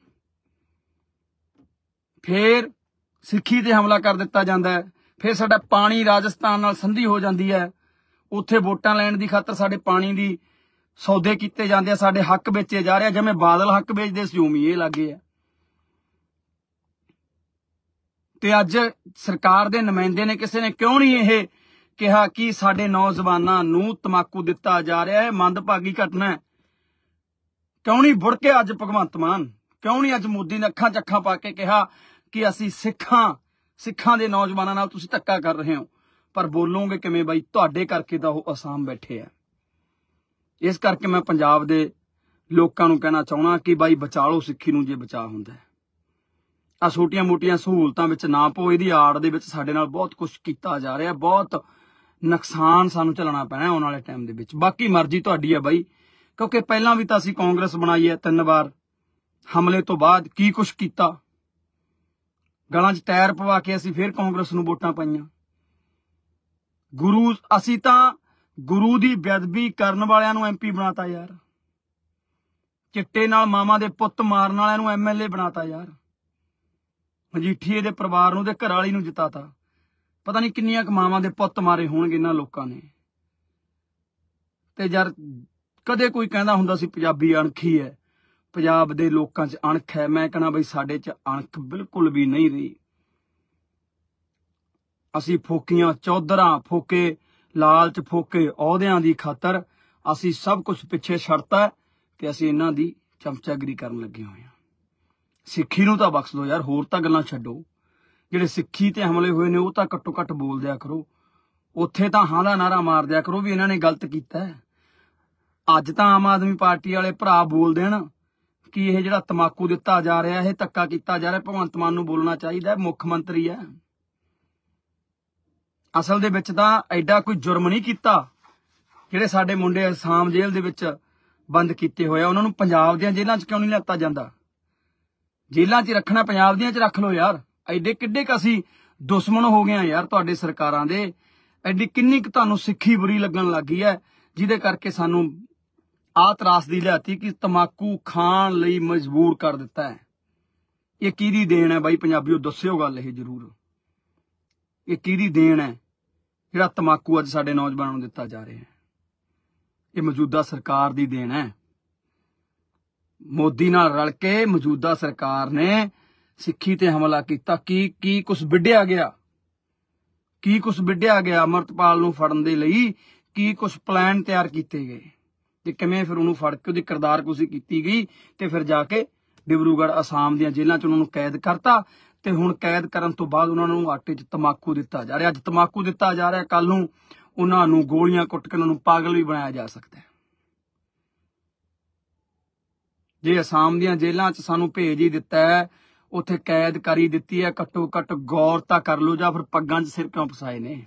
ਫੇਰ ਸਿੱਖੀ ਤੇ ਹਮਲਾ ਕਰ ਦਿੱਤਾ ਜਾਂਦਾ ਹੈ ਫੇਰ ਸਾਡਾ ਪਾਣੀ ਰਾਜਸਥਾਨ ਨਾਲ ਸੰਧੀ ਹੋ ਜਾਂਦੀ ਹੈ ਉੱਥੇ ਵੋਟਾਂ ਲੈਣ ਦੀ ਖਾਤਰ ਸਾਡੇ ਪਾਣੀ ਦੀ ਸੌਦੇ ਕੀਤੇ ਜਾਂਦੇ ਆ ਸਾਡੇ ਹੱਕ ਵੇਚੇ ਜਾ ਰਹੇ ਆ ਜਿਵੇਂ ਬਾਦਲ ਹੱਕ ਵੇਚਦੇ ਸਜੂਮੀ ਇਹ ਲੱਗੇ ਆ ਤੇ ਅੱਜ ਸਰਕਾਰ ਦੇ ਨੁਮਾਇੰਦੇ ਨੇ ਕਿਸੇ ਨੇ ਕਿਉਂ ਨਹੀਂ ਇਹ ਕਿਹਾ ਕਿ ਸਾਡੇ ਨੌਜਵਾਨਾਂ ਨੂੰ ਤਮਾਕੂ ਦਿੱਤਾ ਜਾ ਰਿਹਾ ਹੈ ਮੰਦਭਾਗੀ ਘਟਨਾ ਹੈ ਕਿਉਂ ਨਹੀਂ ਬੁੜ ਕੇ ਅੱਜ ਭਗਵੰਤ ਮਾਨ ਕਿਉਂ ਨਹੀਂ ਅੱਜ ਮੋਦੀ ਨੇ ਅੱਖਾਂ ਚੱਖਾਂ ਪਾ ਕੇ ਕਿਹਾ ਕਿ ਅਸੀਂ ਸਿੱਖਾਂ ਸਿੱਖਾਂ ਦੇ ਨੌਜਵਾਨਾਂ ਨਾਲ ਤੁਸੀਂ ਧੱਕਾ ਕਰ ਰਹੇ ਹੋ ਪਰ ਬੋਲੋਗੇ ਕਿਵੇਂ ਬਾਈ ਤੁਹਾਡੇ ਕਰਕੇ ਤਾਂ ਉਹ ਅਸਾਮ ਬੈਠੇ ਆ ਇਸ ਕਰਕੇ ਮੈਂ ਪੰਜਾਬ ਦੇ ਲੋਕਾਂ ਨੂੰ ਕਹਿਣਾ ਚਾਹਣਾ ਕਿ ਬਾਈ ਬਚਾ ਲਓ ਸਿੱਖੀ ਨੂੰ ਜੇ ਬਚਾ ਹੁੰਦਾ ਆ ਛੋਟੀਆਂ-ਮੋਟੀਆਂ ਸਹੂਲਤਾਂ ਵਿੱਚ ਨਾ ਪੋ ਇਹਦੀ ਆੜ ਦੇ ਵਿੱਚ ਸਾਡੇ ਨਾਲ ਬਹੁਤ ਕੁਝ ਕੀਤਾ ਜਾ ਰਿਹਾ ਬਹੁਤ ਨੁਕਸਾਨ ਸਾਨੂੰ ਚਲਣਾ ਪੈਣਾ ਆਉਣ ਵਾਲੇ ਟਾਈਮ ਦੇ ਵਿੱਚ ਬਾਕੀ ਮਰਜ਼ੀ ਤੁਹਾਡੀ ਹੈ ਬਾਈ ਕਿਉਂਕਿ ਪਹਿਲਾਂ ਵੀ ਤਾਂ ਅਸੀਂ ਕਾਂਗਰਸ ਬਣਾਈ ਹੈ ਤਿੰਨ ਵਾਰ ਹਮਲੇ ਤੋਂ ਬਾਅਦ ਕੀ ਕੁਝ ਕੀਤਾ ਗਲਾਂ 'ਚ ਟਾਇਰ ਪਵਾ ਕੇ ਅਸੀਂ ਫਿਰ ਕਾਂਗਰਸ ਨੂੰ ਵੋਟਾਂ ਪਾਈਆਂ ਗੁਰੂ ਅਸੀਂ ਤਾਂ ਗੁਰੂ ਦੀ ਬੇਅਦਬੀ ਕਰਨ ਵਾਲਿਆਂ ਨੂੰ ਐਮਪੀ ਬਣਾਤਾ ਯਾਰ ਚਿੱਟੇ ਨਾਲ ਮਾਮਾ ਦੇ ਪੁੱਤ ਮਾਰਨ ਵਾਲਿਆਂ ਨੂੰ ਐਮਐਲਏ ਬਣਾਤਾ ਯਾਰ ਮਜੀਠੀਏ ਦੇ ਪਰਿਵਾਰ ਨੂੰ ਤੇ ਘਰ ਵਾਲੀ ਨੂੰ ਜਿਤਾਤਾ ਪਤਾ ਨਹੀਂ ਕਿੰਨੀਆਂ ਕਮਾਵਾਂ ਦੇ ਪੁੱਤ ਮਾਰੇ ਹੋਣਗੇ ਇਹਨਾਂ ਲੋਕਾਂ ਨੇ ਤੇ ਯਾਰ ਕਦੇ ਕੋਈ ਕਹਿੰਦਾ ਹੁੰਦਾ ਸੀ ਪੰਜਾਬੀ ਅਣਖੀ ਹੈ ਪੰਜਾਬ ਦੇ ਲੋਕਾਂ 'ਚ ਅਣਖ ਹੈ ਮੈਂ ਕਹਣਾ ਬਈ ਸਾਡੇ 'ਚ ਅਣਖ ਬਿਲਕੁਲ ਵੀ ਨਹੀਂ ਰਹੀ ਅਸੀਂ ਫੋਕੀਆਂ ਚੌਧਰਾ ਫੋਕੇ ਲਾਲਚ ਫੋਕੇ ਅਹੁਦਿਆਂ ਦੀ ਖਾਤਰ ਅਸੀਂ ਸਭ ਕੁਝ ਪਿੱਛੇ ਛੱਡਤਾ ਤੇ ਅਸੀਂ ਇਹਨਾਂ ਦੀ ਚਮਚਾਗਰੀ ਕਰਨ ਲੱਗੇ ਹੋਏ ਹਾਂ ਸਿੱਖੀ ਨੂੰ ਤਾਂ ਬਖਸ਼ ਦਿਓ ਯਾਰ ਹੋਰ ਤਾਂ ਗੱਲਾਂ ਛੱਡੋ ਜਿਹੜੇ ਸਿੱਖੀ ਤੇ ਹਮਲੇ ਹੋਏ ਨੇ ਉਹ ਤਾਂ ਘੱਟੋ ਘੱਟ ਬੋਲ ਦਿਆ ਕਰੋ ਉੱਥੇ ਤਾਂ ਹਾਂ ਦਾ ਨਾਰਾ ਮਾਰ ਦਿਆ ਕਰੋ ਵੀ ਇਹਨਾਂ ਨੇ ਗਲਤ ਕੀਤਾ ਅੱਜ ਤਾਂ ਆਮ ਆਦਮੀ ਪਾਰਟੀ ਵਾਲੇ ਭਰਾ ਬੋਲ ਦੇਣ ਕਿ ਇਹ ਜਿਹੜਾ ਤਮਾਕੂ ਦਿੱਤਾ ਜਾ ਰਿਹਾ ਇਹ ਤੱਕਾ ਕੀਤਾ ਜਾ ਰਿਹਾ ਭਗਵੰਤ ਮਾਨ ਨੂੰ ਬੋਲਣਾ ਚਾਹੀਦਾ ਮੁੱਖ ਮੰਤਰੀ ਹੈ ਅਸਲ ਦੇ ਵਿੱਚ ਤਾਂ ਐਡਾ ਕੋਈ ਜੁਰਮ ਨਹੀਂ ਕੀਤਾ ਜਿਹੜੇ ਸਾਡੇ ਮੁੰਡੇ ਅਸਾਮ ਜੇਲ੍ਹ ਦੇ ਵਿੱਚ ਬੰਦ ਕੀਤੇ ਹੋਏ ਆ ਉਹਨਾਂ ਨੂੰ ਪੰਜਾਬ ਦੀਆਂ ਜੇਲ੍ਹਾਂ 'ਚ ਕਿਉਂ ਨਹੀਂ ਲਿਆਤਾ ਜਾਂਦਾ ਜੇਲ੍ਹਾਂ 'ਚ ਰੱਖਣਾ ਪੰਜਾਬ ਦੀਆਂ 'ਚ ਰੱਖ ਲਓ ਯਾਰ ਐਡੇ ਕਿੱਡੇ ਕਸੀ ਦੁਸ਼ਮਣ ਹੋ ਗਏ ਆ ਯਾਰ ਤੁਹਾਡੇ ਸਰਕਾਰਾਂ ਦੇ ਐਡੀ ਕਿੰਨੀ ਕੁ ਤੁਹਾਨੂੰ ਸਿੱਖੀ ਬੁਰੀ ਲੱਗਣ ਲੱਗੀ ਐ ਜਿਹਦੇ ਕਰਕੇ ਸਾਨੂੰ ਆ ਤਰਾਸ ਦੀ ਲਿਆਤੀ ਕਿ ਤਮਾਕੂ ਖਾਣ ਲਈ ਮਜਬੂਰ ਕਰ ਦਿੱਤਾ ਹੈ ਇਹ ਕਿਹਦੀ ਦੇਣ ਹੈ ਬਾਈ ਪੰਜਾਬੀਓ ਦੱਸਿਓ ਗੱਲ ਇਹ ਜ਼ਰੂਰ ਇਹ ਕਿਹਦੀ ਦੇਣ ਹੈ ਜਿਹੜਾ ਤਮਾਕੂ ਅੱਜ ਸਾਡੇ ਨੌਜਵਾਨਾਂ ਨੂੰ ਦਿੱਤਾ ਜਾ ਰਿਹਾ ਹੈ ਇਹ ਮੌਜੂਦਾ ਸਰਕਾਰ ਦੀ ਦੇਣ ਹੈ ਮੋਦੀ ਨਾਲ ਰਲ ਕੇ ਮੌਜੂਦਾ ਸਰਕਾਰ ਨੇ ਸਿੱਖੀ ਤੇ ਹਮਲਾ ਕੀਤਾ ਕੀ ਕੀ ਕੁਝ ਵਿੱਢਿਆ ਗਿਆ ਕੀ ਕੁਝ ਵਿੱਢਿਆ ਗਿਆ ਅਮਰਤਪਾਲ ਨੂੰ ਫੜਨ ਦੇ ਲਈ ਕੀ ਕੁਝ ਪਲਾਨ ਤਿਆਰ ਕੀਤੇ ਗਏ ਤੇ ਕਿਵੇਂ ਫਿਰ ਉਹਨੂੰ ਫੜ ਕੇ ਉਹਦੀ ਕਰਦਾਰ ਕੁਸੀ ਕੀਤੀ ਗਈ ਤੇ ਫਿਰ ਜਾ ਕੇ ਡਿਬਰੂਗੜ ਅਸਾਮ ਦੀਆਂ ਜੇਲ੍ਹਾਂ 'ਚ ਉਹਨਾਂ ਨੂੰ ਕੈਦ ਕਰਤਾ ਤੇ ਹੁਣ ਕੈਦ ਕਰਨ ਤੋਂ ਬਾਅਦ ਉਹਨਾਂ ਨੂੰ ਆਟੇ 'ਚ ਤਮਾਕੂ ਦਿੱਤਾ ਜਾ ਰਿਹਾ ਅੱਜ ਤਮਾਕੂ ਦਿੱਤਾ ਜਾ ਰਿਹਾ ਕੱਲ ਨੂੰ ਉਹਨਾਂ ਨੂੰ ਗੋਲੀਆਂ ਕੁੱਟ ਕੇ ਉਹਨਾਂ ਨੂੰ ਪਾਗਲ ਵੀ ਬਣਾਇਆ ਜਾ ਸਕਦਾ ਹੈ ਜੇ ਅਸਾਮ ਦੀਆਂ ਜੇਲ੍ਹਾਂ 'ਚ ਸਾਨੂੰ ਭੇਜ ਹੀ ਦਿੱਤਾ ਹੈ ਉੱਥੇ ਕੈਦ ਕਰੀ ਦਿੱਤੀ ਹੈ ਘੱਟੋ ਘੱਟ ਗੌਰ ਤਾਂ ਕਰ ਲਓ ਜਾਂ ਫਿਰ ਪੱਗਾਂ 'ਚ ਸਿਰ ਕਿਉਂ ਫਸਾਏ ਨੇ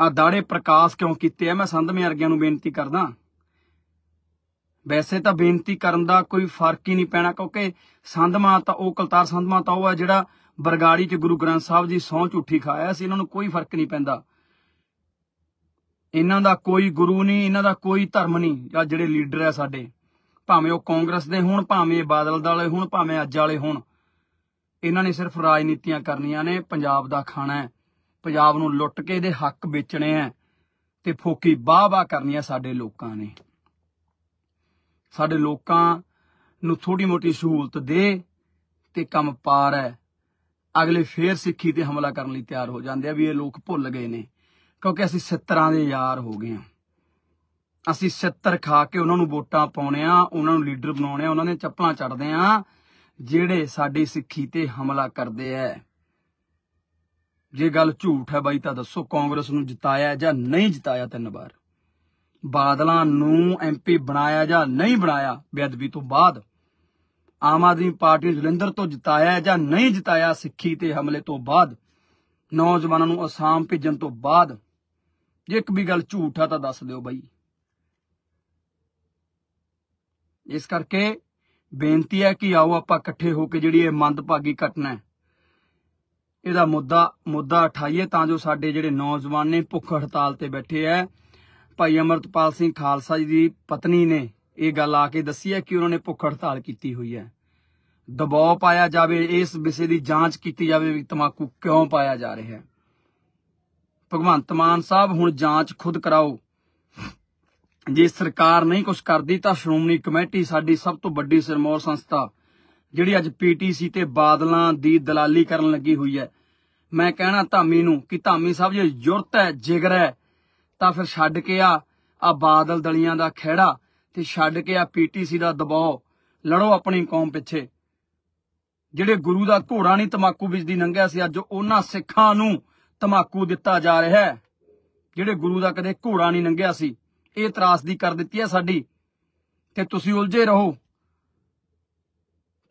ਆ ਦਾੜੇ ਪ੍ਰਕਾਸ਼ ਕਿਉਂ ਕੀਤੇ ਆ ਮੈਂ ਸੰਧਮੇ ਵਰਗਿਆਂ ਨੂੰ ਬੇਨਤੀ ਕਰਦਾ ਵੈਸੇ ਤਾਂ ਬੇਨਤੀ ਕਰਨ ਦਾ ਕੋਈ ਫਰਕ ਹੀ ਨਹੀਂ ਪੈਣਾ ਕਿਉਂਕਿ ਸੰਧਮਾ ਤਾਂ ਉਹ ਕਲਤਾਰ ਸੰਧਮਾ ਤਾਂ ਉਹ ਆ ਜਿਹੜਾ ਬਰਗਾੜੀ 'ਚ ਗੁਰੂ ਗ੍ਰੰਥ ਸਾਹਿਬ ਜੀ ਸੌਂ ਝੂਠੀ ਖਾਇਆ ਸੀ ਇਹਨਾਂ ਨੂੰ ਕੋਈ ਫਰਕ ਨਹੀਂ ਪੈਂਦਾ ਇਹਨਾਂ ਦਾ ਕੋਈ ਗੁਰੂ ਨਹੀਂ ਇਹਨਾਂ ਦਾ ਕੋਈ ਧਰਮ ਨਹੀਂ ਜਾਂ ਜਿਹੜੇ ਲੀਡਰ ਆ ਸਾਡੇ ਭਾਵੇਂ ਉਹ ਕਾਂਗਰਸ ਦੇ ਹੋਣ ਭਾਵੇਂ ਬਾਦਲ ਦੇ ਹੋਣ ਭਾਵੇਂ ਅੱਜ ਵਾਲੇ ਹੋਣ ਇਹਨਾਂ ਨੇ ਸਿਰਫ ਰਾਜਨੀਤੀਆਂ ਕਰਨੀਆਂ ਨੇ ਪੰਜਾਬ ਦਾ ਖਾਣਾ ਹੈ ਪੰਜਾਬ ਨੂੰ ਲੁੱਟ ਕੇ ਇਹਦੇ ਹੱਕ ਵੇਚਣੇ ਆ ਤੇ ਫੋਕੀ ਬਾਹ-ਬਾਹ ਕਰਨੀਆਂ ਸਾਡੇ ਲੋਕਾਂ ਨੇ ਸਾਡੇ ਲੋਕਾਂ ਨੂੰ ਥੋੜੀ ਮੋਟੀ ਸਹੂਲਤ ਦੇ ਤੇ ਕੰਮ ਪਾਰ ਹੈ ਅਗਲੇ ਫੇਰ ਸਿੱਖੀ ਤੇ ਹਮਲਾ ਕਰਨ ਲਈ ਤਿਆਰ ਹੋ ਜਾਂਦੇ ਆ ਵੀ ਇਹ ਲੋਕ ਭੁੱਲ ਗਏ ਨੇ ਕਿਉਂਕਿ ਅਸੀਂ ਸਿੱਤਰਾਂ ਦੇ ਯਾਰ ਹੋ ਗਏ ਆ ਅਸੀਂ ਸਿੱਤਰ ਖਾ ਕੇ ਉਹਨਾਂ ਨੂੰ ਵੋਟਾਂ ਪਾਉਣੇ ਆ ਉਹਨਾਂ ਨੂੰ ਲੀਡਰ ਬਣਾਉਣੇ ਆ ਉਹਨਾਂ ਨੇ ਚੱਪਲਾਂ ਚੜਦੇ ਆ ਜਿਹੜੇ ਸਾਡੀ ਸਿੱਖੀ ਤੇ ਹਮਲਾ ਕਰਦੇ ਆ ਜੇ ਗੱਲ ਝੂਠ ਹੈ ਬਾਈ ਤਾਂ ਦੱਸੋ ਕਾਂਗਰਸ ਨੂੰ ਜਿਤਾਇਆ ਜਾਂ ਨਹੀਂ ਜਿਤਾਇਆ ਤਿੰਨ ਵਾਰ ਬਾਦਲਾਂ ਨੂੰ ਐਮਪੀ ਬਣਾਇਆ ਜਾਂ ਨਹੀਂ ਬਣਾਇਆ ਬੇਅਦਬੀ ਤੋਂ ਬਾਅਦ ਆਮ ਆਦਮੀ ਪਾਰਟੀ ਜਲੰਧਰ ਤੋਂ ਜਿਤਾਇਆ ਜਾਂ ਨਹੀਂ ਜਿਤਾਇਆ ਸਿੱਖੀ ਤੇ ਹਮਲੇ ਤੋਂ ਬਾਅਦ ਨੌਜਵਾਨਾਂ ਨੂੰ ਅਸਾਮ ਭੇਜਣ ਤੋਂ ਬਾਅਦ ਜੇ ਇੱਕ ਵੀ ਗੱਲ ਝੂਠ ਆ ਤਾਂ ਦੱਸ ਦਿਓ ਬਾਈ ਇਸ ਕਰਕੇ ਬੇਨਤੀ ਹੈ ਕਿ ਆਓ ਆਪਾਂ ਇਕੱਠੇ ਹੋ ਕੇ ਜਿਹੜੀ ਇਹ ਮੰਦਭਾਗੀ ਘਟਨਾ ਹੈ ਇਹਦਾ ਮੁੱਦਾ ਮੁੱਦਾ ਉਠਾਈਏ ਤਾਂ ਜੋ ਸਾਡੇ ਜਿਹੜੇ ਨੌਜਵਾਨ ਨੇ ਭੁੱਖ ਹੜਤਾਲ ਤੇ ਬੈਠੇ ਐ ਭਾਈ ਅਮਰਤਪਾਲ ਸਿੰਘ ਖਾਲਸਾ ਜੀ ਦੀ ਪਤਨੀ ਨੇ ਇਹ ਗੱਲ ਆ ਕੇ ਦੱਸੀ ਹੈ ਕਿ ਉਹਨਾਂ ਨੇ ਭੁੱਖ ਹੜਤਾਲ ਕੀਤੀ ਹੋਈ ਹੈ ਦਬਾਅ ਪਾਇਆ ਜਾਵੇ ਇਸ ਵਿਸ਼ੇ ਦੀ ਜਾਂਚ ਕੀਤੀ ਜਾਵੇ ਵੀ ਤਮਾਕੂ ਕਿਉਂ ਪਾਇਆ ਜਾ ਰਿਹਾ ਹੈ ਭਗਵੰਤ ਮਾਨ ਸਾਹਿਬ ਹੁਣ ਜਾਂਚ ਖੁਦ ਕਰਾਓ ਜੇ ਸਰਕਾਰ ਨਹੀਂ ਕੁਝ ਕਰਦੀ ਤਾਂ ਸ਼੍ਰੋਮਣੀ ਕਮੇਟੀ ਸਾਡੀ ਸਭ ਤੋਂ ਵੱਡੀ ਸਿਰਮੌਰ ਸੰਸਥਾ ਜਿਹੜੀ ਅੱਜ ਪੀਟੀਸੀ ਤੇ ਬਾਦਲਾਂ ਦੀ ਦਲਾਲੀ ਕਰਨ ਲੱਗੀ ਹੋਈ ਹੈ ਮੈਂ ਕਹਿਣਾ ਧਾਮੀ ਨੂੰ ਕਿ ਧਾਮੀ ਸਾਹਿਬ ਜੇ ਜੁਰਤ ਹੈ ਜਿਗਰ ਹੈ ਤਾਂ ਫਿਰ ਛੱਡ ਕੇ ਆ ਆ ਬਾਦਲ ਦਲੀਆਂ ਦਾ ਖਿਹੜਾ ਤੇ ਛੱਡ ਕੇ ਆ ਪੀਟੀਸੀ ਦਾ ਦਬਾਅ ਲੜੋ ਆਪਣੀ ਕੌਮ ਪਿੱਛੇ ਜਿਹੜੇ ਗੁਰੂ ਦਾ ਘੋੜਾ ਨਹੀਂ ਤਮਾਕੂ ਵਿਜਦੀ ਨੰਗਿਆ ਸੀ ਅੱਜ ਉਹਨਾਂ ਸਿੱਖਾਂ ਨੂੰ ਤਮਾਕੂ ਦਿੱਤਾ ਜਾ ਰਿਹਾ ਹੈ ਜਿਹੜੇ ਗੁਰੂ ਦਾ ਕਦੇ ਘੋੜਾ ਨਹੀਂ ਨੰਗਿਆ ਸੀ ਇਹ ਤਰਾਸਦੀ ਕਰ ਦਿੱਤੀ ਹੈ ਸਾਡੀ ਤੇ ਤੁਸੀਂ ਉਲਝੇ ਰਹੋ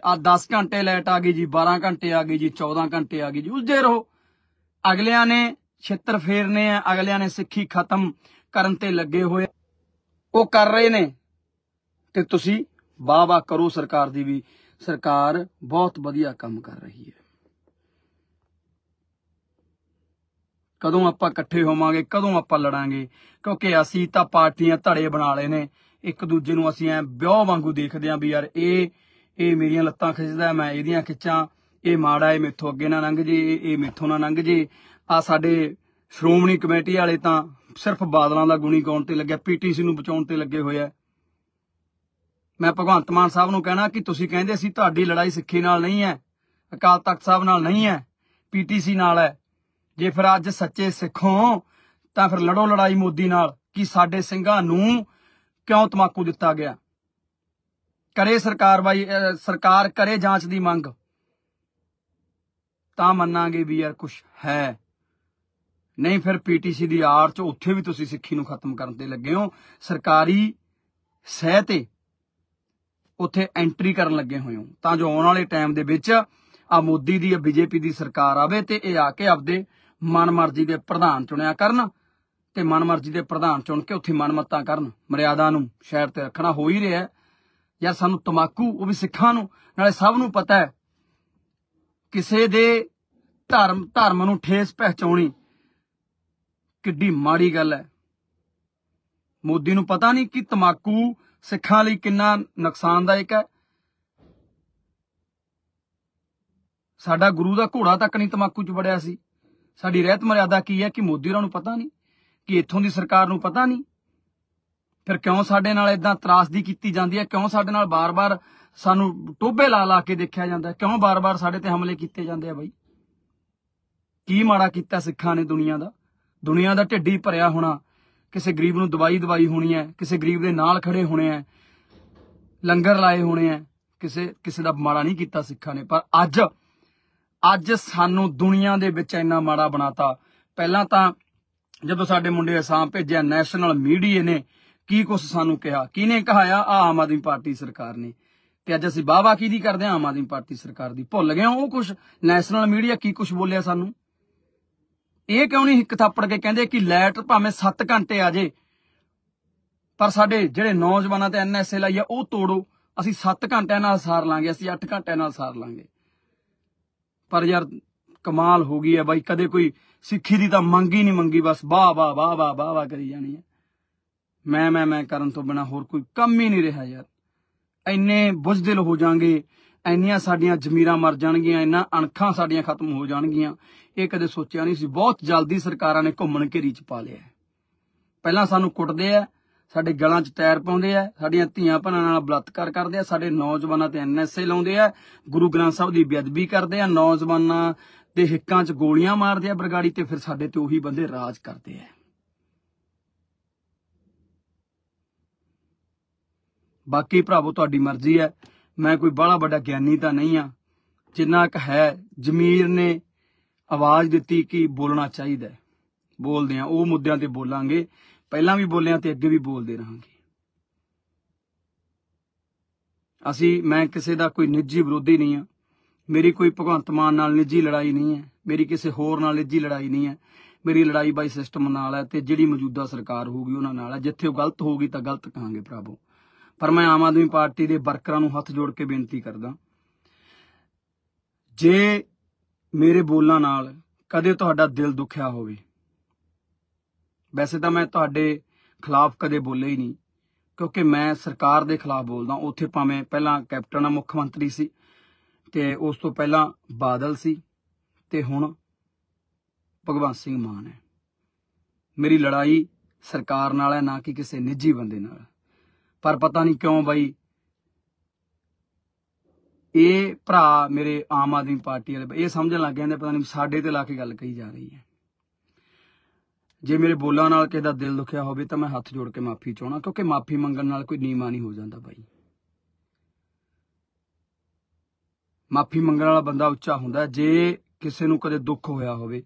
ਆ 10 ਘੰਟੇ ਲੈਟ ਆ ਗਈ ਜੀ 12 ਘੰਟੇ ਆ ਗਈ ਜੀ 14 ਘੰਟੇ ਆ ਗਈ ਜੀ ਉਲਝੇ ਰਹੋ ਅਗਲਿਆਂ ਨੇ ਛੇਤਰ ਫੇਰਨੇ ਆ ਅਗਲਿਆਂ ਨੇ ਸਿੱਖੀ ਖਤਮ ਕਰਨ ਤੇ ਲੱਗੇ ਹੋਏ ਉਹ ਕਰ ਰਹੇ ਨੇ ਤੇ ਤੁਸੀਂ ਵਾਹ ਕਰੋ ਸਰਕਾਰ ਦੀ ਵੀ ਸਰਕਾਰ ਬਹੁਤ ਵਧੀਆ ਕੰਮ ਕਰ ਰਹੀ ਹੈ ਕਦੋਂ ਆਪਾਂ ਇਕੱਠੇ ਹੋਵਾਂਗੇ ਕਦੋਂ ਆਪਾਂ ਲੜਾਂਗੇ ਕਿਉਂਕਿ ਅਸੀਂ ਤਾਂ ਪਾਰਟੀਆਂ ਧੜੇ ਬਣਾ ਲਏ ਨੇ ਇੱਕ ਦੂਜੇ ਨੂੰ ਅਸੀਂ ਐ ਵਿਆਹ ਵਾਂਗੂ ਦੇਖਦੇ ਆਂ ਵੀ ਯਾਰ ਇਹ ਇਹ ਮੇਰੀਆਂ ਲੱਤਾਂ ਖਿੱਚਦਾ ਮੈਂ ਇਹਦੀਆਂ ਖਿੱਚਾਂ ਇਹ ਮਾੜਾ ਏ ਮੇਥੋਂ ਅੱਗੇ ਨਾ ਲੰਘ ਜੇ ਇਹ ਮੇਥੋਂ ਨਾ ਲੰਘ ਜੇ ਆ ਸਾਡੇ ਸ਼੍ਰੋਮਣੀ ਕਮੇਟੀ ਵਾਲੇ ਤਾਂ ਸਿਰਫ ਬਾਦਲਾਂ ਦਾ ਗੁਣੀ ਗਾਉਣ ਤੇ ਲੱਗੇ ਪੀਟੀਸੀ ਨੂੰ ਬਚਾਉਣ ਤੇ ਲੱਗੇ ਹੋਏ ਆ ਮੈਂ ਭਗਵੰਤ ਮਾਨ ਸਾਹਿਬ ਨੂੰ ਕਹਿਣਾ ਕਿ ਤੁਸੀਂ ਕਹਿੰਦੇ ਸੀ ਤੁਹਾਡੀ ਲੜਾਈ ਸਿੱਖੀ ਨਾਲ ਨਹੀਂ ਹੈ ਅਕਾਲ ਤਖਤ ਸਾਹਿਬ ਨਾਲ ਨਹੀਂ ਹੈ ਪੀਟੀਸੀ ਨਾਲ ਹੈ ਜੇ ਫਿਰ ਅੱਜ ਸੱਚੇ ਸਿੱਖੋਂ ਤਾਂ ਫਿਰ ਲੜੋ ਲੜਾਈ ਮੋਦੀ ਨਾਲ ਕਿ ਸਾਡੇ ਸਿੰਘਾਂ ਨੂੰ ਕਿਉਂ ਤਮਾਕੂ ਦਿੱਤਾ ਗਿਆ ਕਰੇ ਸਰਕਾਰ ਬਾਈ ਸਰਕਾਰ ਕਰੇ ਜਾਂਚ ਦੀ ਮੰਗ ਤਾਂ ਮੰਨਾਂਗੇ ਵੀ ਯਾਰ ਕੁਝ ਹੈ ਨਹੀਂ ਫਿਰ ਪੀਟੀਸੀ ਦੀ ਆਰ ਚ ਉੱਥੇ ਵੀ ਤੁਸੀਂ ਸਿੱਖੀ ਨੂੰ ਖਤਮ ਕਰਨ ਤੇ ਲੱਗੇ ਹੋ ਸਰਕਾਰੀ ਸਹਿ ਤੇ ਉੱਥੇ ਐਂਟਰੀ ਕਰਨ ਲੱਗੇ ਹੋਏ ਹੋ ਤਾਂ ਜੋ ਆਉਣ ਵਾਲੇ ਟਾਈਮ ਦੇ ਵਿੱਚ ਆ ਮੋਦੀ ਦੀ ਆ ਬੀਜੇਪੀ ਦੀ ਸਰਕਾਰ ਆਵੇ ਤੇ ਇਹ ਆ ਕੇ ਆਪਦੇ ਮਨਮਰਜ਼ੀ ਦੇ ਪ੍ਰਧਾਨ ਚੁਣਿਆ ਕਰਨ ਤੇ ਮਨਮਰਜ਼ੀ ਦੇ ਪ੍ਰਧਾਨ ਚੁਣ ਕੇ ਉੱਥੇ ਮਨਮਤਾਂ ਕਰਨ ਮਰਿਆਦਾ ਨੂੰ ਸ਼ਹਿਰ ਤੇ ਰੱਖਣਾ ਹੋ ਹੀ ਰਿਹਾ ਯਾਰ ਸਾਨੂੰ ਤਮਾਕੂ ਉਹ ਵੀ ਸਿੱਖਾਂ ਨੂੰ ਨਾਲੇ ਸਭ ਨੂੰ ਪਤਾ ਹੈ ਕਿਸੇ ਦੇ ਧਰਮ ਧਰਮ ਨੂੰ ਠੇਸ ਪਹੁੰਚਾਉਣੀ ਕਿੱਡੀ ਮਾੜੀ ਗੱਲ ਹੈ ਮੋਦੀ ਨੂੰ ਪਤਾ ਨਹੀਂ ਕਿ ਤਮਾਕੂ ਸਿੱਖਾਂ ਲਈ ਕਿੰਨਾ ਨੁਕਸਾਨਦਾਇਕ ਹੈ ਸਾਡਾ ਗੁਰੂ ਦਾ ਘੋੜਾ ਤੱਕ ਨਹੀਂ ਤਮਾਕੂ 'ਚ ਵੜਿਆ ਸੀ ਸਾਡੀ ਰਹਿਤ ਮਰਿਆਦਾ ਕੀ ਹੈ ਕਿ ਮੋਦੀ ਉਹਨਾਂ ਨੂੰ ਪਤਾ ਨਹੀਂ ਕਿ ਇੱਥੋਂ ਦੀ ਸਰਕਾਰ ਨੂੰ ਪਤਾ ਨਹੀਂ ਫਿਰ ਕਿਉਂ ਸਾਡੇ ਨਾਲ ਇਦਾਂ ਤਰਾਸਦੀ ਕੀਤੀ ਜਾਂਦੀ ਹੈ ਕਿਉਂ ਸਾਡੇ ਨਾਲ ਬਾਰ-ਬਾਰ ਸਾਨੂੰ ਟੋਬੇ ਲਾ ਲਾ ਕੇ ਦੇਖਿਆ ਜਾਂਦਾ ਕਿਉਂ ਬਾਰ-ਬਾਰ ਸਾਡੇ ਤੇ ਹਮਲੇ ਕੀਤੇ ਜਾਂਦੇ ਆ ਬਾਈ ਕੀ ਮਾੜਾ ਕੀਤਾ ਸਿੱਖਾਂ ਨੇ ਦੁਨੀਆ ਦਾ ਦੁਨੀਆ ਦਾ ਢਿੱਡੀ ਭਰਿਆ ਹੋਣਾ ਕਿਸੇ ਗਰੀਬ ਨੂੰ ਦਵਾਈ ਦਵਾਈ ਹੋਣੀ ਹੈ ਕਿਸੇ ਗਰੀਬ ਦੇ ਨਾਲ ਖੜੇ ਹੋਣੇ ਆ ਲੰਗਰ ਲਾਏ ਹੋਣੇ ਆ ਕਿਸੇ ਕਿਸੇ ਦਾ ਮਾੜਾ ਨਹੀਂ ਕੀਤਾ ਸਿੱਖਾਂ ਨੇ ਪਰ ਅੱਜ ਅੱਜ ਸਾਨੂੰ ਦੁਨੀਆ ਦੇ ਵਿੱਚ ਇੰਨਾ ਮਾੜਾ ਬਣਾਤਾ ਪਹਿਲਾਂ ਤਾਂ ਜਦੋਂ ਸਾਡੇ ਮੁੰਡੇ ਅਸਾਮ ਭੇਜਿਆ ਨੈਸ਼ਨਲ ਮੀਡੀਆ ਨੇ ਕੀ ਕੁਝ ਸਾਨੂੰ ਕਿਹਾ ਕਿਹਨੇ ਕਹਾਇਆ ਆ ਆਮ ਆਦਮੀ ਪਾਰਟੀ ਸਰਕਾਰ ਨੇ ਤੇ ਅੱਜ ਅਸੀਂ ਬਾਵਾ ਕੀ ਦੀ ਕਰਦੇ ਆ ਆਮ ਆਦਮੀ ਪਾਰਟੀ ਸਰਕਾਰ ਦੀ ਭੁੱਲ ਗਏ ਉਹ ਕੁਝ ਨੈਸ਼ਨਲ ਮੀਡੀਆ ਕੀ ਕੁਝ ਬੋਲਿਆ ਸਾਨੂੰ ਇਹ ਕਿਉਂ ਨਹੀਂ ਇੱਕ ਥਾਪੜ ਕੇ ਕਹਿੰਦੇ ਕਿ ਲਾਈਟ ਭਾਵੇਂ 7 ਘੰਟੇ ਆ ਜੇ ਪਰ ਸਾਡੇ ਜਿਹੜੇ ਨੌਜਵਾਨਾਂ ਤੇ ਐਨਐਸਏ ਲਈ ਆ ਉਹ ਤੋੜੋ ਅਸੀਂ 7 ਘੰਟਿਆਂ ਨਾਲ ਸਾਰ ਲਾਂਗੇ ਅਸੀਂ 8 ਘੰਟਿਆਂ ਨਾਲ ਸਾਰ ਲਾਂਗੇ ਪਰ ਯਾਰ ਕਮਾਲ ਹੋ ਗਈ ਹੈ ਬਾਈ ਕਦੇ ਕੋਈ ਸਿੱਖੀ ਦੀ ਤਾਂ ਮੰਗ ਹੀ ਨਹੀਂ ਮੰਗੀ ਬਸ ਵਾਹ ਵਾਹ ਵਾਹ ਵਾਹ ਵਾਹ ਵਾਹ ਕਰੀ ਜਾਣੀ ਹੈ ਮੈਂ ਮੈਂ ਮੈਂ ਕਰਨ ਤੋਂ ਬਿਨਾ ਹੋਰ ਕੋਈ ਕੰਮ ਹੀ ਨਹੀਂ ਰਿਹਾ ਯਾਰ ਐਨੇ ਬੁਝਦਿਲ ਹੋ ਜਾਾਂਗੇ ਇੰਨੀਆਂ ਸਾਡੀਆਂ ਜ਼ਮੀਰਾਂ ਮਰ ਜਾਣਗੀਆਂ ਇੰਨਾ ਅਣਖਾਂ ਸਾਡੀਆਂ ਖਤਮ ਹੋ ਜਾਣਗੀਆਂ ਇਹ ਕਦੇ ਸੋਚਿਆ ਨਹੀਂ ਸੀ ਬਹੁਤ ਜਲਦੀ ਸਰਕਾਰਾਂ ਨੇ ਘੁੰਮਣ ਘੇਰੀ ਚ ਪਾ ਲਿਆ ਪਹਿਲਾਂ ਸਾਨੂੰ ਕੁੱਟਦੇ ਆ ਸਾਡੇ ਗਲਾਂ 'ਚ ਟਾਇਰ ਪਾਉਂਦੇ ਆ ਸਾਡੀਆਂ ਧੀਆਂ ਭੈਣਾਂ ਨਾਲ ਬਲਤਕਾਰ ਕਰਦੇ ਆ ਸਾਡੇ ਨੌਜਵਾਨਾਂ ਤੇ ਐਨਐਸਏ ਲਾਉਂਦੇ ਆ ਗੁਰੂ ਗ੍ਰੰਥ ਸਾਹਿਬ ਦੀ ਬੇਅਦਬੀ ਕਰਦੇ ਆ ਨੌਜਵਾਨਾਂ ਦੇ ਹਿੱਕਾਂ 'ਚ ਗੋਲੀਆਂ ਮਾਰਦੇ ਆ ਬਰਗਾੜੀ ਤੇ ਫਿਰ ਸਾਡੇ ਤੇ ਉਹੀ ਬੰਦੇ ਰਾਜ ਕਰਦੇ ਆ ਬਾਕੀ ਭਰਾਵੋ ਤੁਹਾਡੀ ਮਰਜ਼ੀ ਹੈ ਮੈਂ ਕੋਈ ਬਾਲਾ ਵੱਡਾ ਗਿਆਨੀ ਤਾਂ ਨਹੀਂ ਆ ਜਿੰਨਾ ਕ ਹੈ ਜ਼ਮੀਰ ਨੇ ਆਵਾਜ਼ ਦਿੱਤੀ ਕਿ ਬੋਲਣਾ ਚਾਹੀਦਾ ਹੈ ਬੋਲਦੇ ਆ ਉਹ ਮੁੱਦਿਆਂ ਤੇ ਬੋਲਾਂਗੇ ਪਹਿਲਾਂ ਵੀ ਬੋਲਿਆ ਤੇ ਅੱਗੇ ਵੀ ਬੋਲਦੇ ਰਹਾਂਗੇ ਅਸੀਂ ਮੈਂ ਕਿਸੇ ਦਾ ਕੋਈ ਨਿੱਜੀ ਵਿਰੋਧੀ ਨਹੀਂ ਆ ਮੇਰੀ ਕੋਈ ਭਗਵੰਤ ਮਾਨ ਨਾਲ ਨਿੱਜੀ ਲੜਾਈ ਨਹੀਂ ਹੈ ਮੇਰੀ ਕਿਸੇ ਹੋਰ ਨਾਲ ਨਿੱਜੀ ਲੜਾਈ ਨਹੀਂ ਹੈ ਮੇਰੀ ਲੜਾਈ ਬਾਈ ਸਿਸਟਮ ਨਾਲ ਹੈ ਤੇ ਜਿਹੜੀ ਮੌਜੂਦਾ ਸਰਕਾਰ ਹੋਊਗੀ ਉਹਨਾਂ ਨਾਲ ਹੈ ਜਿੱਥੇ ਉਹ ਗਲਤ ਹੋਊਗੀ ਤਾਂ ਗਲਤ ਕਹਾਂਗੇ ਪ੍ਰਭੂ ਪਰ ਮੈਂ ਆਮ ਆਦਮੀ ਪਾਰਟੀ ਦੇ ਵਰਕਰਾਂ ਨੂੰ ਹੱਥ ਜੋੜ ਕੇ ਬੇਨਤੀ ਕਰਦਾ ਜੇ ਮੇਰੇ ਬੋਲਾਂ ਨਾਲ ਕਦੇ ਤੁਹਾਡਾ ਦਿਲ ਦੁਖਿਆ ਹੋਵੇ ਵੈਸੇ ਤਾਂ ਮੈਂ ਤੁਹਾਡੇ ਖਿਲਾਫ ਕਦੇ ਬੋਲੇ ਹੀ ਨਹੀਂ ਕਿਉਂਕਿ ਮੈਂ ਸਰਕਾਰ ਦੇ ਖਿਲਾਫ ਬੋਲਦਾ ਉੱਥੇ ਭਾਵੇਂ ਪਹਿਲਾਂ ਕੈਪਟਨ ਆ ਮੁੱਖ ਮੰਤਰੀ ਸੀ ਤੇ ਉਸ ਤੋਂ ਪਹਿਲਾਂ ਬਾਦਲ ਸੀ ਤੇ ਹੁਣ ਭਗਵਾਨ ਸਿੰਘ ਮਾਨ ਹੈ ਮੇਰੀ ਲੜਾਈ ਸਰਕਾਰ ਨਾਲ ਹੈ ਨਾ ਕਿ ਕਿਸੇ ਨਿੱਜੀ ਬੰਦੇ ਨਾਲ ਪਰ ਪਤਾ ਨਹੀਂ ਕਿਉਂ ਬਾਈ ਇਹ ਭਰਾ ਮੇਰੇ ਆਮ ਆਦਮੀ ਪਾਰਟੀ ਵਾਲੇ ਇਹ ਸਮਝਣ ਲੱਗ ਗਏ ਨੇ ਪਤਾ ਨਹੀਂ ਸਾਡੇ ਤੇ ਲਾ ਕੇ ਗੱਲ ਕਹੀ ਜਾ ਰਹੀ ਹੈ ਜੇ ਮੇਰੇ ਬੋਲਾਂ ਨਾਲ ਕਿਸੇ ਦਾ ਦਿਲ ਦੁਖਿਆ ਹੋਵੇ ਤਾਂ ਮੈਂ ਹੱਥ ਜੋੜ ਕੇ ਮਾਫੀ ਚਾਹਣਾ ਕਿਉਂਕਿ ਮਾਫੀ ਮੰਗਣ ਨਾਲ ਕੋਈ ਨੀਮਾ ਨਹੀਂ ਹੋ ਜਾਂਦਾ ਬਾਈ ਮਾਫੀ ਮੰਗਣ ਵਾਲਾ ਬੰਦਾ ਉੱਚਾ ਹੁੰਦਾ ਜੇ ਕਿਸੇ ਨੂੰ ਕਦੇ ਦੁੱਖ ਹੋਇਆ ਹੋਵੇ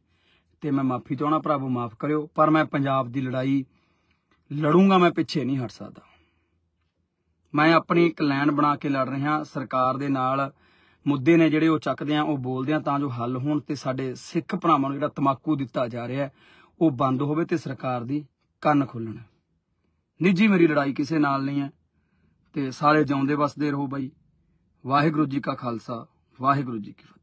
ਤੇ ਮੈਂ ਮਾਫੀ ਚਾਹਣਾ ਪ੍ਰਭੂ ਮਾਫ ਕਰਿਓ ਪਰ ਮੈਂ ਪੰਜਾਬ ਦੀ ਲੜਾਈ ਲੜੂੰਗਾ ਮੈਂ ਪਿੱਛੇ ਨਹੀਂ ਹਟ ਸਕਦਾ ਮੈਂ ਆਪਣੀ ਇੱਕ ਲਾਈਨ ਬਣਾ ਕੇ ਲੜ ਰਿਹਾ ਸਰਕਾਰ ਦੇ ਨਾਲ ਮੁੱਦੇ ਨੇ ਜਿਹੜੇ ਉਹ ਚੱਕਦੇ ਆ ਉਹ ਬੋਲਦੇ ਆ ਤਾਂ ਜੋ ਹੱਲ ਹੋਣ ਤੇ ਸਾਡੇ ਸਿੱਖ ਭਰਾਵਾਂ ਨੂੰ ਜਿਹੜਾ ਤਮਾਕੂ ਦਿੱਤਾ ਜਾ ਰਿਹਾ ਉਹ ਬੰਦ ਹੋਵੇ ਤੇ ਸਰਕਾਰ ਦੀ ਕੰਨ ਖੋਲਣ ਨਿੱਜੀ ਮੇਰੀ ਲੜਾਈ ਕਿਸੇ ਨਾਲ ਨਹੀਂ ਹੈ ਤੇ ਸਾਰੇ ਜਿਉਂਦੇ ਵਸਦੇ ਰਹੋ ਬਾਈ ਵਾਹਿਗੁਰੂ ਜੀ ਕਾ ਖਾਲਸਾ ਵਾਹਿਗੁਰੂ ਜੀ ਕੀ